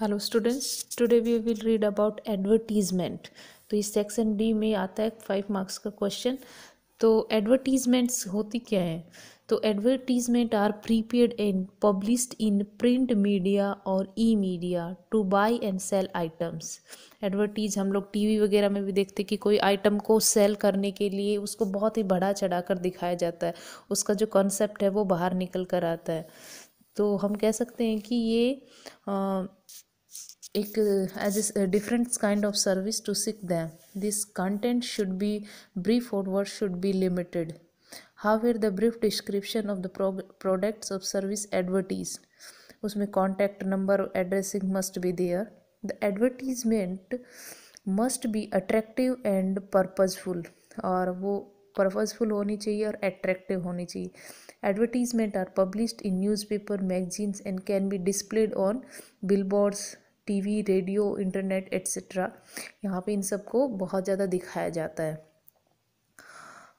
Hello students today we will read about advertisement तो इस section D में आता है फाइव मार्क्स का क्वेश्चन तो एडवर्टीजमेंट्स होती क्या है तो advertisement are prepaid and published in print media और e media to buy and sell items advertise हम लोग टीवी वगैरह में भी देखते कि कोई आइटम को सेल करने के लिए उसको बहुत ही बढ़ा चढ़ा कर दिखाया जाता है उसका जो कॉन्सेप्ट है वो बाहर निकल कर आता है तो हम कह सकते हैं कि ये एक as a different kind of service to seek them this content should be brief और word should be limited how where the brief description of the products of service advertise उसमें contact number addressing must be there the advertisement must be attractive and purposeful और वो purposeful होनी चाहिए और attractive होनी चाहिए advertisement are published in newspaper magazines and can be displayed on billboards TV radio internet etcetera यहाँ पे इन सबको बहुत ज़्यादा दिखाया जाता है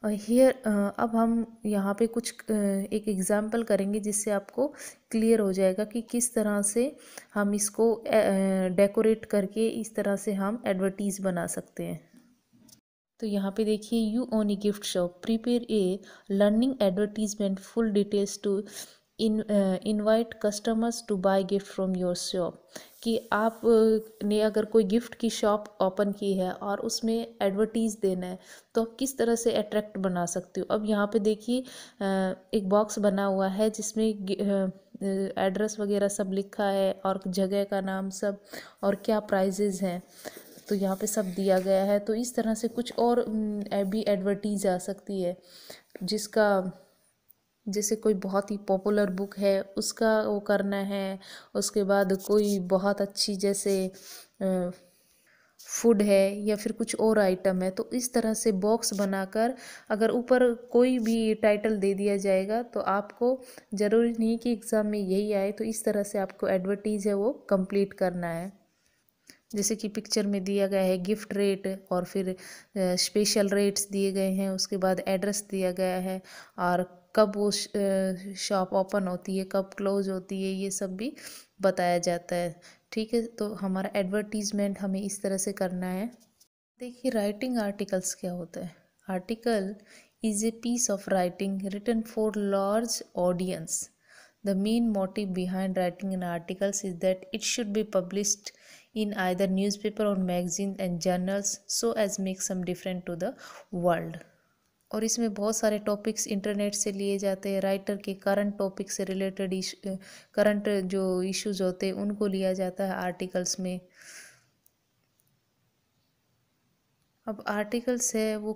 हेयर uh, अब हम यहाँ पे कुछ uh, एक एग्ज़ाम्पल करेंगे जिससे आपको क्लियर हो जाएगा कि किस तरह से हम इसको डेकोरेट uh, करके इस तरह से हम एडवर्टीज़ बना सकते हैं तो यहाँ पे देखिए you own a gift shop prepare a learning advertisement full details to in invite customers to buy gift from your shop कि आप uh, ने अगर कोई गिफ्ट की शॉप ओपन की है और उसमें एडवर्टीज़ देना है तो आप किस तरह से अट्रैक्ट बना सकते हो अब यहाँ पे देखिए uh, एक बॉक्स बना हुआ है जिसमें एड्रेस uh, वगैरह सब लिखा है और जगह का नाम सब और क्या प्राइजेज़ हैं तो यहाँ पे सब दिया गया है तो इस तरह से कुछ और भी एडवर्टीज आ सकती है जिसका जैसे कोई बहुत ही पॉपुलर बुक है उसका वो करना है उसके बाद कोई बहुत अच्छी जैसे फूड है या फिर कुछ और आइटम है तो इस तरह से बॉक्स बनाकर अगर ऊपर कोई भी टाइटल दे दिया जाएगा तो आपको ज़रूरी नहीं कि एग्ज़ाम में यही आए तो इस तरह से आपको एडवर्टीज़ है वो कंप्लीट करना है जैसे कि पिक्चर में दिया गया है गिफ्ट रेट और फिर स्पेशल रेट्स दिए गए हैं उसके बाद एड्रेस दिया गया है और कब वो शॉप ओपन होती है कब क्लोज होती है ये सब भी बताया जाता है ठीक है तो हमारा एडवर्टीज़मेंट हमें इस तरह से करना है देखिए राइटिंग आर्टिकल्स क्या होता है article is a piece of writing return for large audience The main motive behind writing an article is that it should be published in either newspaper or magazine and journals so as make some different to the world और इसमें बहुत सारे topics internet से लिए जाते हैं writer के current topic से रिलेटेड करंट जो इश्यूज होते हैं उनको लिया जाता है आर्टिकल्स में अब आर्टिकल्स है वो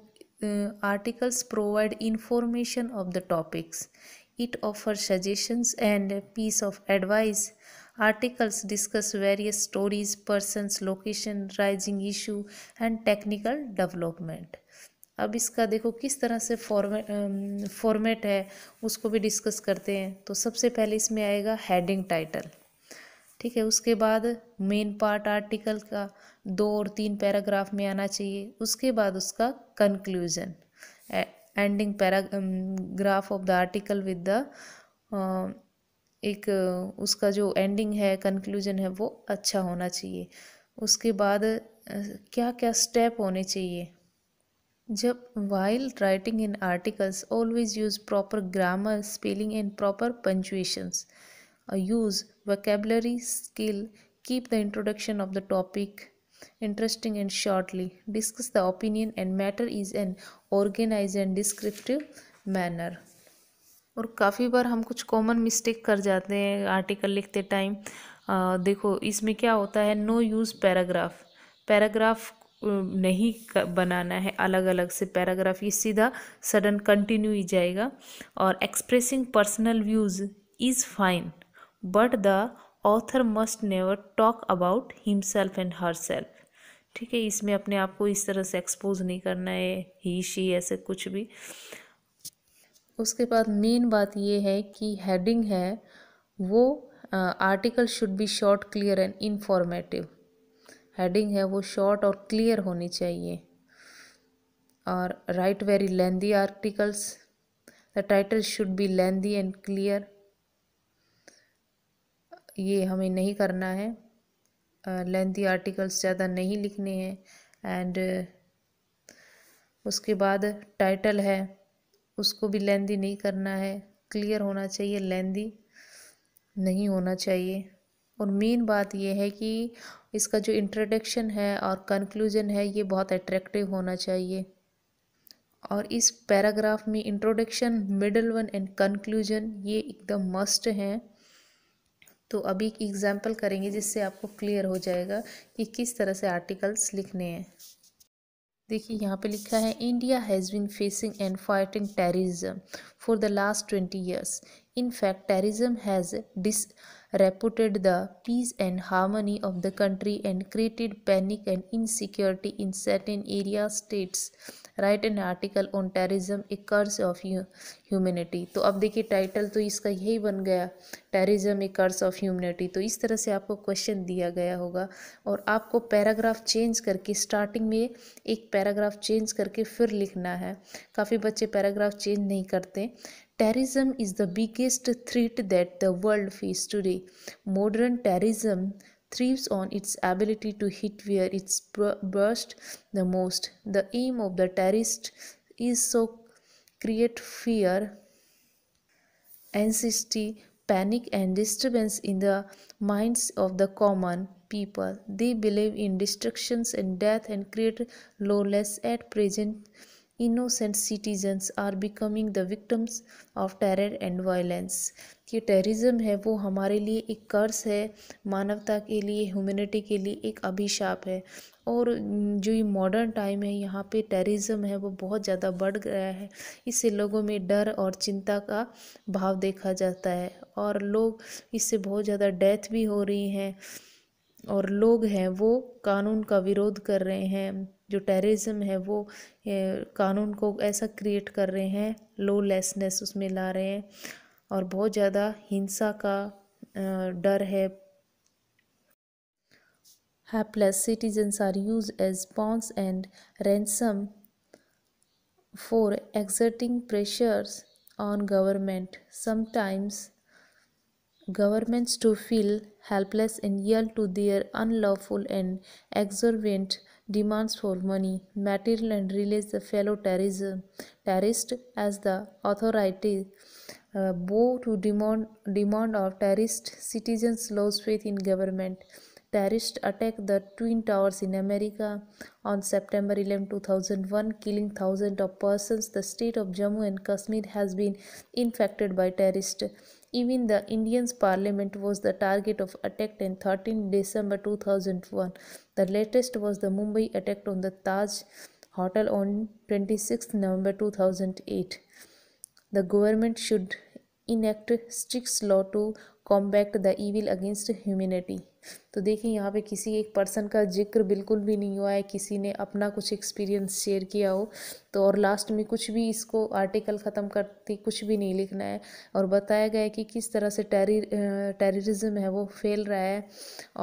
articles provide information of the topics It offers suggestions and piece of advice. Articles discuss various stories, persons, location, rising issue and technical development. अब इसका देखो किस तरह से फॉर्मेट फॉर्मेट है उसको भी डिस्कस करते हैं तो सबसे पहले इसमें आएगा हेडिंग टाइटल ठीक है उसके बाद मेन पार्ट आर्टिकल का दो और तीन पैराग्राफ में आना चाहिए उसके बाद उसका conclusion ending paragraph of the article with the एक uh, उसका जो एंडिंग है कंक्लूजन है वो अच्छा होना चाहिए उसके बाद क्या क्या स्टेप होने चाहिए जब while writing in articles always use proper grammar spelling and proper punctuations use vocabulary skill keep the introduction of the topic interesting and shortly, discuss the opinion and matter is an organized and descriptive manner. और काफ़ी बार हम कुछ common mistake कर जाते हैं article लिखते time देखो इसमें क्या होता है नो यूज़ पैराग्राफ पैराग्राफ नहीं बनाना है अलग अलग से पैराग्राफ ये सीधा सडन कंटिन्यू ही जाएगा और expressing personal views is fine but the author must never talk about himself and herself ठीक है इसमें अपने आप को इस तरह से एक्सपोज नहीं करना है ही शी ऐसे कुछ भी उसके बाद मेन बात ये है कि हेडिंग है वो article should be short clear and informative heading है वो शॉर्ट और क्लियर होनी चाहिए और write very lengthy articles the title should be lengthy and clear ये हमें नहीं करना है लेंथी आर्टिकल्स ज़्यादा नहीं लिखने हैं एंड उसके बाद टाइटल है उसको भी लेंदी नहीं करना है क्लियर होना चाहिए लेंदी नहीं होना चाहिए और मेन बात यह है कि इसका जो इंट्रोडक्शन है और कंक्लूजन है ये बहुत अट्रैक्टिव होना चाहिए और इस पैराग्राफ में introduction middle one and conclusion ये एकदम मस्ट हैं तो अभी एक एग्ज़ाम्पल करेंगे जिससे आपको क्लियर हो जाएगा कि किस तरह से आर्टिकल्स लिखने हैं देखिए यहाँ पे लिखा है India has been facing and fighting terrorism for the last twenty years In fact, terrorism has the the peace and harmony of the country and created panic and insecurity in certain areas, states. Write an article on terrorism a curse of humanity तो अब देखिए title तो इसका यही बन गया terrorism a curse of humanity तो इस तरह से आपको क्वेश्चन दिया गया होगा और आपको पैराग्राफ चेंज करके स्टार्टिंग में एक पैराग्राफ चेंज करके फिर लिखना है काफ़ी बच्चे पैराग्राफ चेंज नहीं करते Terrorism is the biggest threat that the world faces today. Modern terrorism thrives on its ability to hit where it's burst the most. The aim of the terrorist is so create fear, anxiety, panic and disturbance in the minds of the common people. They believe in destructions and death and create lawless at present innocent citizens are becoming the victims of terror and violence ये terrorism है वो हमारे लिए एक कर्ज है मानवता के लिए ह्यूमनिटी के लिए एक अभिशाप है और जो ये मॉडर्न टाइम है यहाँ पे टेररिज्म है वो बहुत ज़्यादा बढ़ गया है इससे लोगों में डर और चिंता का भाव देखा जाता है और लोग इससे बहुत ज़्यादा डेथ भी हो रही हैं और लोग हैं वो कानून का विरोध कर रहे हैं जो टेररिज्म है वो कानून को ऐसा क्रिएट कर रहे हैं लो लेसनेस उसमें ला रहे हैं और बहुत ज़्यादा हिंसा का डर है hapless citizens are used as pawns and ransom for exerting pressures on government sometimes governments to feel helpless and yield to their unlawful and exorbitant demands for money, material and release the fellow terrorist as the authority uh, bow to demand, demand of terrorist citizens lost faith in government. Terrorists attack the Twin Towers in America on September 11, 2001, killing thousands of persons. The state of Jammu and Kashmir has been infected by terrorists. Even the Indian's parliament was the target of attack in 13 December 2001. The latest was the Mumbai attack on the Taj Hotel on 26 November 2008. The government should enact strict law to combat the evil against humanity तो देखिए यहाँ पे किसी एक person का जिक्र बिल्कुल भी नहीं हुआ है किसी ने अपना कुछ एक्सपीरियंस शेयर किया हो तो और लास्ट में कुछ भी इसको आर्टिकल ख़त्म करती कुछ भी नहीं लिखना है और बताया गया है कि किस तरह से टेरी टेररिज्म है वो फैल रहा है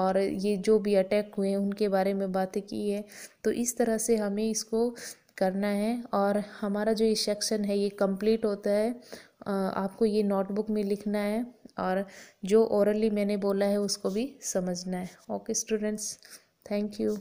और ये जो भी अटैक हुए हैं उनके बारे में बातें की है तो इस तरह से हमें इसको करना है और हमारा जो ये सेक्शन है ये कंप्लीट होता है आपको ये नोटबुक में लिखना है और जो औरली मैंने बोला है उसको भी समझना है ओके स्टूडेंट्स थैंक यू